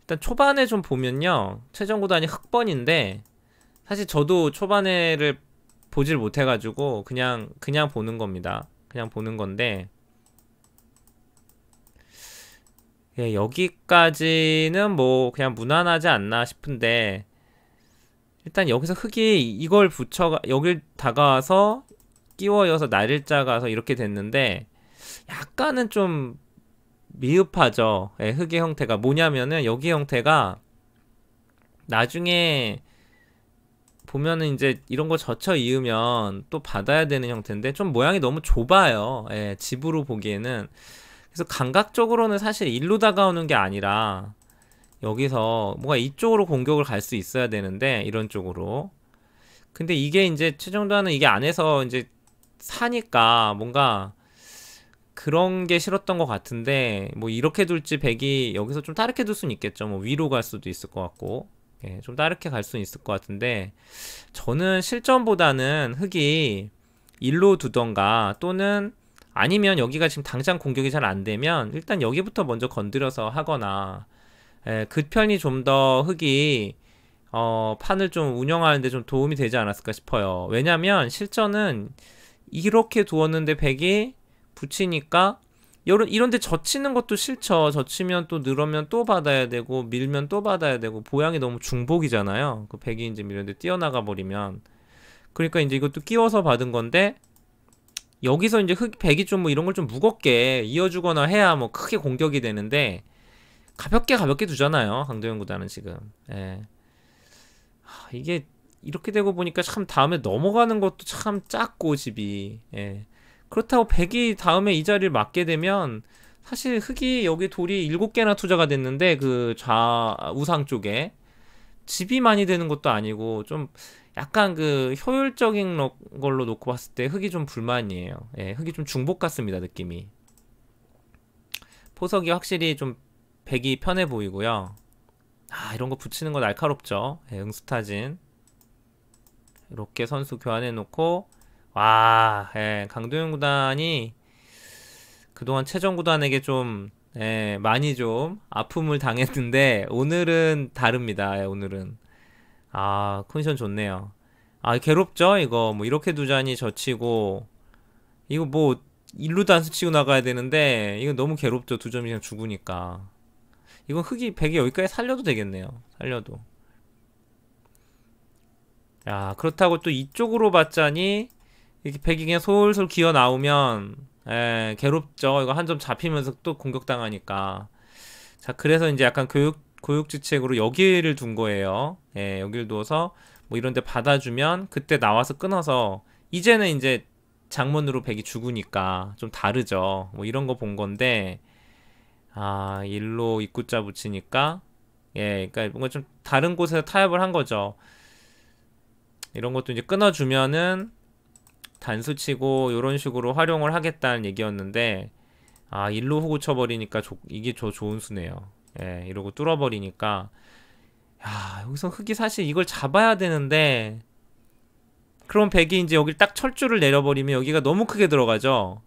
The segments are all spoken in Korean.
일단 초반에 좀 보면요. 최종 구단이 흑번인데 사실 저도 초반에를 보질 못해가지고 그냥 그냥 보는 겁니다. 그냥 보는 건데 예, 여기까지는 뭐 그냥 무난하지 않나 싶은데 일단 여기서 흙이 이걸 붙여가 여길 다가와서 끼워여서 날일자 가서 이렇게 됐는데 약간은 좀 미흡하죠. 예, 흙의 형태가 뭐냐면은 여기 형태가 나중에 보면은 이제 이런 거 젖혀 이으면 또 받아야 되는 형태인데 좀 모양이 너무 좁아요. 예, 집으로 보기에는 그래서 감각적으로는 사실 일로 다가오는 게 아니라 여기서 뭔가 이쪽으로 공격을 갈 수 있어야 되는데 이런 쪽으로 근데 이게 이제 최종도하는 이게 안에서 이제 사니까 뭔가 그런 게 싫었던 것 같은데 뭐 이렇게 둘지 백이 여기서 좀 다르게 둘 수는 있겠죠. 뭐 위로 갈 수도 있을 것 같고 예, 좀 다르게 갈 수는 있을 것 같은데 저는 실전보다는 흑이 일로 두던가 또는 아니면 여기가 지금 당장 공격이 잘 안 되면 일단 여기부터 먼저 건드려서 하거나 예, 그 편이 좀 더 흑이 어, 판을 좀 운영하는데 좀 도움이 되지 않았을까 싶어요. 왜냐면 실전은 이렇게 두었는데 백이 붙이니까 이런 이런데 젖히는 것도 싫죠. 젖히면 또 늘으면 또 받아야 되고 밀면 또 받아야 되고 보양이 너무 중복이잖아요. 그 백이 이제 밀는데 뛰어나가 버리면 그러니까 이제 이것도 끼워서 받은 건데 여기서 이제 흑 백이 좀 뭐 이런 걸 좀 무겁게 이어주거나 해야 뭐 크게 공격이 되는데 가볍게 가볍게 두잖아요. 강도영 구단은 지금 예. 하, 이게 이렇게 되고 보니까 참 다음에 넘어가는 것도 참 작고 집이 예. 그렇다고 백이 다음에 이 자리를 맡게 되면 사실 흑이 여기 돌이 일곱 개나 투자가 됐는데 그 좌우상 쪽에 집이 많이 되는 것도 아니고 좀 약간 그 효율적인 걸로 놓고 봤을 때 흙이 좀 불만이에요. 예, 흙이 좀 중복 같습니다, 느낌이. 포석이 확실히 좀 백이 편해 보이고요. 아, 이런 거 붙이는 거 날카롭죠. 예, 응수타진. 이렇게 선수 교환해 놓고 와, 예, 강도현 구단이 그동안 최정 구단에게 좀 예, 많이 좀 아픔을 당했는데 오늘은 다릅니다. 예, 오늘은 아 컨디션 좋네요. 아 괴롭죠 이거 뭐 이렇게 두 잔이 젖히고 이거 뭐일루 단수 치고 나가야 되는데 이거 너무 괴롭죠 두 점이 그냥 죽으니까 이건 흙이 1 0 여기까지 살려도 되겠네요 살려도 아 그렇다고 또 이쪽으로 봤자니 이렇게 배기에 솔솔 기어 나오면 에, 예, 괴롭죠. 이거 한 점 잡히면서 또 공격당하니까. 자, 그래서 이제 약간 교육 교육 지책으로 여기를 둔 거예요. 예, 여기를 두어서 뭐 이런 데 받아주면 그때 나와서 끊어서 이제는 이제 장문으로 백이 죽으니까 좀 다르죠. 뭐 이런 거 본 건데 아, 일로 입구자 붙이니까 예, 그러니까 뭔가 좀 다른 곳에서 타협을 한 거죠. 이런 것도 이제 끊어주면은 단수치고 이런 식으로 활용을 하겠다는 얘기였는데 아 일로 후고 쳐버리니까 조, 이게 저 좋은 수네요 예 이러고 뚫어버리니까 야 여기서 흑이 사실 이걸 잡아야 되는데 그럼 백이 이제 여기딱 철줄을 내려버리면 여기가 너무 크게 들어가죠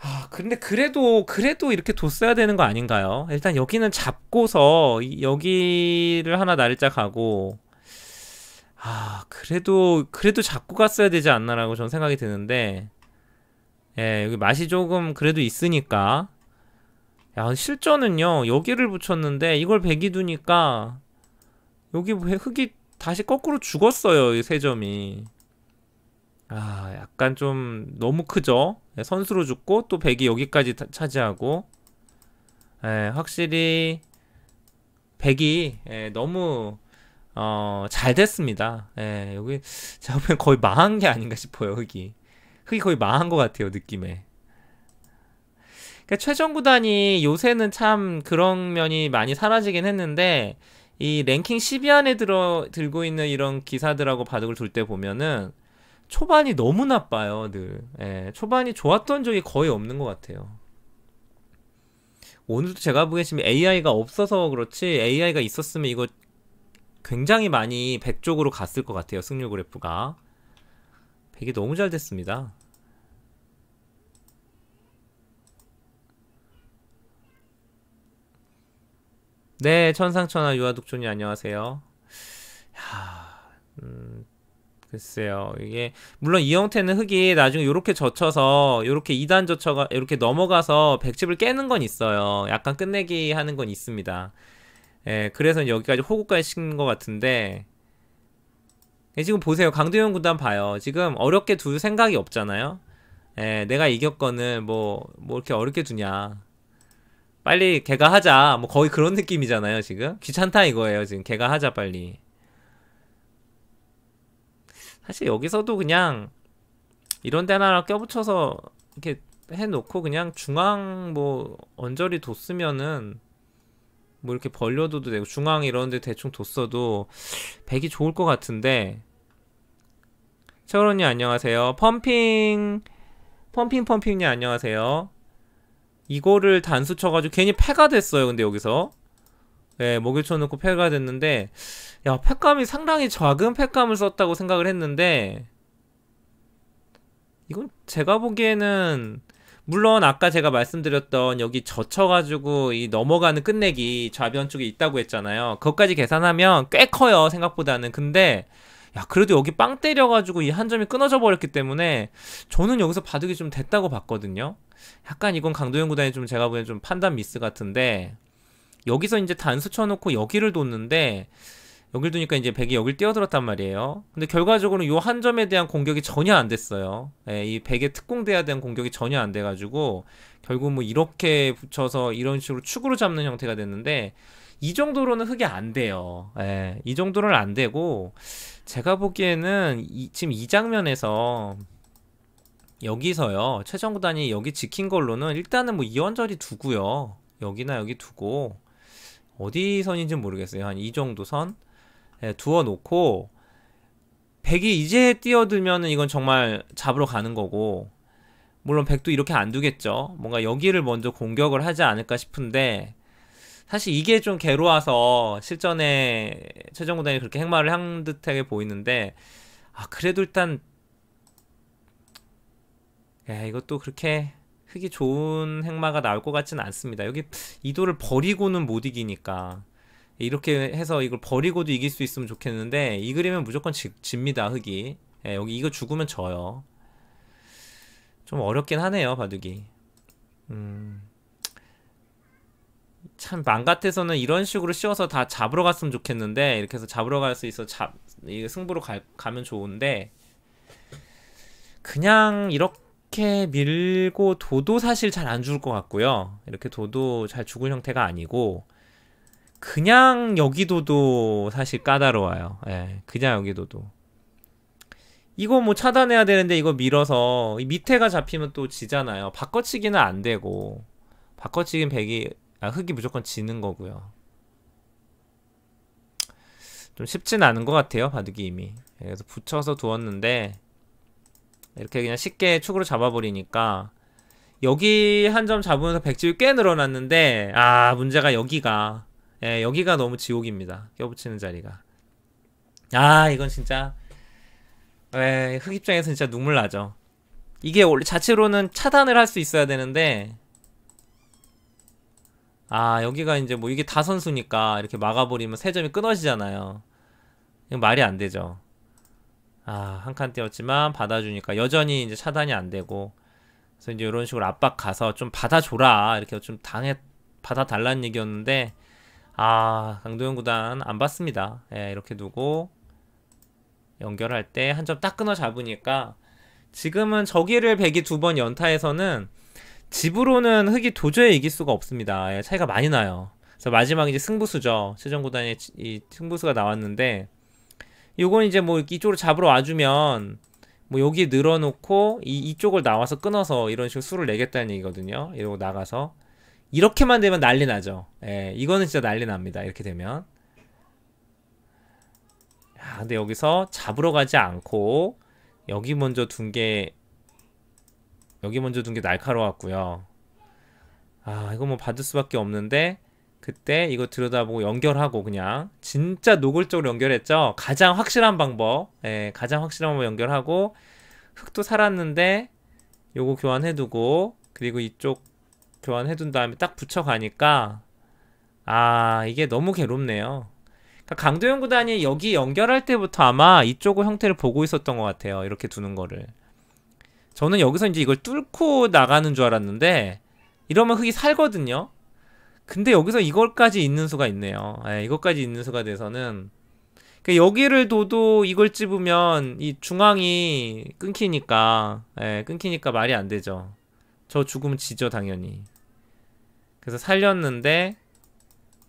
아 근데 그래도 그래도 이렇게 뒀어야 되는 거 아닌가요 일단 여기는 잡고서 여기를 하나 날짜 가고 아 그래도 그래도 잡고 갔어야 되지 않나라고 저는 생각이 드는데 예 여기 맛이 조금 그래도 있으니까 야 실전은요 여기를 붙였는데 이걸 백이 두니까 여기 흙이 다시 거꾸로 죽었어요 이 세 점이 아 약간 좀 너무 크죠 예, 선수로 죽고 또 백이 여기까지 차지하고 예, 확실히 백이 예, 너무 어, 잘 됐습니다. 예, 여기 제가 보면 거의 망한 게 아닌가 싶어요, 흙이. 흙이 거의 망한 것 같아요, 느낌에. 그러니까 최종 구단이 요새는 참 그런 면이 많이 사라지긴 했는데 이 랭킹 10위 안에 들어 들고 있는 이런 기사들하고 바둑을 둘 때 보면은 초반이 너무 나빠요, 늘. 예, 초반이 좋았던 적이 거의 없는 것 같아요. 오늘도 제가 보기엔 지금 AI가 없어서 그렇지 AI가 있었으면 이거 굉장히 많이 100 쪽으로 갔을 것 같아요. 승률 그래프가. 100이 너무 잘 됐습니다. 네, 천상천하 유아독존이 안녕하세요. 야, 음, 글쎄요. 이게 물론 이 형태는 흙이 나중에 이렇게 젖혀서 이렇게 2단 젖혀가 이렇게 넘어가서 백집을 깨는 건 있어요. 약간 끝내기 하는 건 있습니다. 예, 그래서 여기까지 호구까지 시킨 것 같은데 예, 지금 보세요. 강도현 구단 봐요. 지금 어렵게 둘 생각이 없잖아요. 예, 내가 이겼거는 뭐, 뭐 이렇게 어렵게 두냐. 빨리 개가 하자. 뭐 거의 그런 느낌이잖아요, 지금. 귀찮다 이거예요, 지금. 개가 하자, 빨리. 사실 여기서도 그냥 이런 데 하나 껴붙여서 이렇게 해놓고 그냥 중앙 뭐 언저리 뒀으면은 뭐 이렇게 벌려둬도 되고 중앙 이런데 대충 뒀어도 백이 좋을 것 같은데 철원님 안녕하세요 펌핑 펌핑 펌핑님 안녕하세요 이거를 단수 쳐가지고 괜히 패가 됐어요 근데 여기서 예, 목에 쳐놓고 패가 됐는데 야 패감이 상당히 작은 패감을 썼다고 생각을 했는데 이건 제가 보기에는 물론 아까 제가 말씀드렸던 여기 젖혀가지고 이 넘어가는 끝내기 좌변 쪽에 있다고 했잖아요. 그것까지 계산하면 꽤 커요 생각보다는. 근데 야 그래도 여기 빵 때려가지고 이 한 점이 끊어져 버렸기 때문에 저는 여기서 바둑이 좀 됐다고 봤거든요. 약간 이건 강도영 구단이 좀 제가 보기엔 좀 판단 미스 같은데 여기서 이제 단수 쳐놓고 여기를 뒀는데 여길 두니까 이제 백이 여길 뛰어들었단 말이에요. 근데 결과적으로요 한 점에 대한 공격이 전혀 안 됐어요. 예, 이 백의 특공대에 대한 공격이 전혀 안 돼가지고 결국 뭐 이렇게 붙여서 이런 식으로 축으로 잡는 형태가 됐는데 이 정도로는 흙이 안 돼요. 예, 이 정도는 로안 되고 제가 보기에는 이, 지금 이 장면에서 여기서요 최정구단이 여기 지킨 걸로는 일단은 뭐 이원절이 두고요 여기나 여기 두고 어디 선인지 모르겠어요 한 이 정도 선 예, 두어 놓고 백이 이제 뛰어들면은 이건 정말 잡으러 가는 거고 물론 백도 이렇게 안 두겠죠. 뭔가 여기를 먼저 공격을 하지 않을까 싶은데 사실 이게 좀 괴로워서 실전에 최정 구단이 그렇게 행마를 한 듯하게 보이는데 아 그래도 일단 야, 이것도 그렇게 흙이 좋은 행마가 나올 것 같지는 않습니다. 여기 이도를 버리고는 못 이기니까 이렇게 해서 이걸 버리고도 이길 수 있으면 좋겠는데 이 그림은 무조건 지, 집니다 흑이 예, 여기 이거 죽으면 져요 좀 어렵긴 하네요 바둑이 음... 참만 같아서는 이런 식으로 씌워서 다 잡으러 갔으면 좋겠는데 이렇게 해서 잡으러 갈 수 있어 잡 승부로 가, 가면 좋은데 그냥 이렇게 밀고 도도 사실 잘 안 죽을 것 같고요 이렇게 도도 잘 죽을 형태가 아니고 그냥 여기도도 사실 까다로워요. 예, 그냥 여기도도. 이거 뭐 차단해야 되는데 이거 밀어서 밑에가 잡히면 또 지잖아요. 바꿔치기는 안 되고 바꿔치긴는 백이 아, 흙이 무조건 지는 거고요. 좀 쉽진 않은 것 같아요. 바둑이 이미. 예, 그래서 붙여서 두었는데 이렇게 그냥 쉽게 축으로 잡아버리니까 여기 한 점 잡으면서 백지를꽤 늘어났는데 아 문제가 여기가 예, 여기가 너무 지옥입니다. 껴붙이는 자리가. 아, 이건 진짜 예, 흑 입장에서 진짜 눈물 나죠. 이게 원래 자체로는 차단을 할 수 있어야 되는데 아, 여기가 이제 뭐 이게 다 선수니까 이렇게 막아버리면 세 점이 끊어지잖아요. 이건 말이 안 되죠. 아, 한 칸 띄었지만 받아주니까 여전히 이제 차단이 안 되고 그래서 이제 이런 식으로 압박 가서 좀 받아줘라 이렇게 좀 당해 받아달라는 얘기였는데 아 강도현 구단 안 봤습니다 예, 이렇게 두고 연결할 때 한 점 딱 끊어 잡으니까 지금은 저기를 백이 두 번 연타에서는 집으로는 흑이 도저히 이길 수가 없습니다 예, 차이가 많이 나요 그래서 마지막 이제 승부수죠 최종 구단의 이 승부수가 나왔는데 요건 이제 뭐 이쪽으로 잡으러 와주면 뭐 여기 늘어놓고 이, 이쪽을 나와서 끊어서 이런 식으로 수를 내겠다는 얘기거든요 이러고 나가서 이렇게만 되면 난리 나죠. 예, 이거는 진짜 난리 납니다. 이렇게 되면. 아, 근데 여기서 잡으러 가지 않고 여기 먼저 둔 게 여기 먼저 둔 게 날카로웠고요. 아, 이거 뭐 받을 수밖에 없는데 그때 이거 들여다보고 연결하고 그냥 진짜 노골적으로 연결했죠. 가장 확실한 방법. 예, 가장 확실한 방법 연결하고 흙도 살았는데 요거 교환해두고 그리고 이쪽 교환해둔 다음에 딱 붙여가니까 아 이게 너무 괴롭네요 그러니까 강도연 구단이 여기 연결할 때부터 아마 이쪽을 형태를 보고 있었던 것 같아요 이렇게 두는 거를 저는 여기서 이제 이걸 뚫고 나가는 줄 알았는데 이러면 흙이 살거든요 근데 여기서 이걸까지 있는 수가 있네요 네, 이것까지 있는 수가 돼서는 그러니까 여기를 둬도 이걸 집으면 이 중앙이 끊기니까 네, 끊기니까 말이 안 되죠 저 죽으면 지죠 당연히 그래서 살렸는데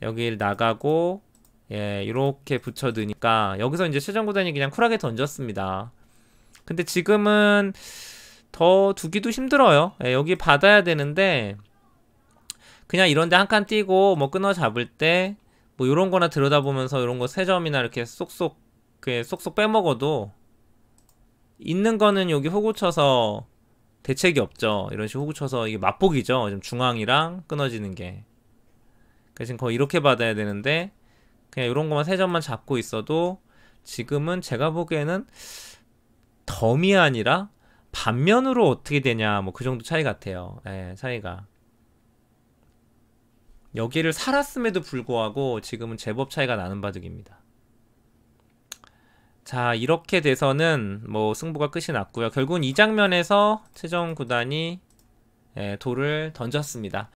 여기 나가고 예 이렇게 붙여드니까 여기서 이제 최전 구단이 그냥 쿨하게 던졌습니다. 근데 지금은 더 두기도 힘들어요. 예, 여기 받아야 되는데 그냥 이런데 한 칸 뛰고 뭐 끊어 잡을 때 뭐 이런 거나 들여다보면서 이런 거 세점이나 이렇게 쏙쏙 그 쏙쏙 빼먹어도 있는 거는 여기 호구 쳐서 대책이 없죠. 이런 식으로 호구 쳐서 이게 맛보기죠. 지금 중앙이랑 끊어지는 게. 그러니까 지금 거의 이렇게 받아야 되는데 그냥 이런 것만 세 점만 잡고 있어도 지금은 제가 보기에는 덤이 아니라 반면으로 어떻게 되냐 뭐 그 정도 차이 같아요. 예, 차이가. 여기를 살았음에도 불구하고 지금은 제법 차이가 나는 바둑입니다. 자 이렇게 돼서는 뭐 승부가 끝이 났고요. 결국은 이 장면에서 최정 구단이 예, 돌을 던졌습니다.